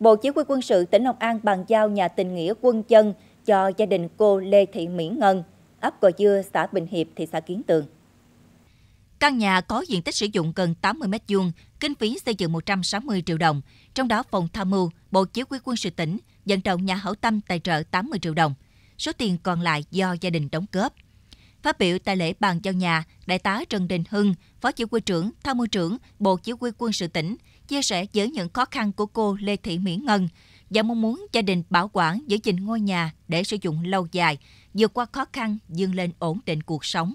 Bộ Chỉ huy quân sự tỉnh Long An bàn giao nhà tình nghĩa quân dân cho gia đình cô Lê Thị Mỹ Ngân, ấp Cò Dưa, xã Bình Hiệp, thị xã Kiến Tường. Căn nhà có diện tích sử dụng gần 80 m2, kinh phí xây dựng 160 triệu đồng, trong đó phòng tham mưu, Bộ Chỉ huy quân sự tỉnh dẫn động nhà hảo tâm tài trợ 80 triệu đồng. Số tiền còn lại do gia đình đóng góp. Phát biểu tại lễ bàn giao nhà, Đại tá Trần Đình Hưng, Phó Chỉ huy trưởng, Tham mưu trưởng, Bộ Chỉ huy quân sự tỉnh, chia sẻ với những khó khăn của cô Lê Thị Mỹ Ngân và mong muốn gia đình bảo quản giữ gìn ngôi nhà để sử dụng lâu dài, vượt qua khó khăn, dương lên ổn định cuộc sống.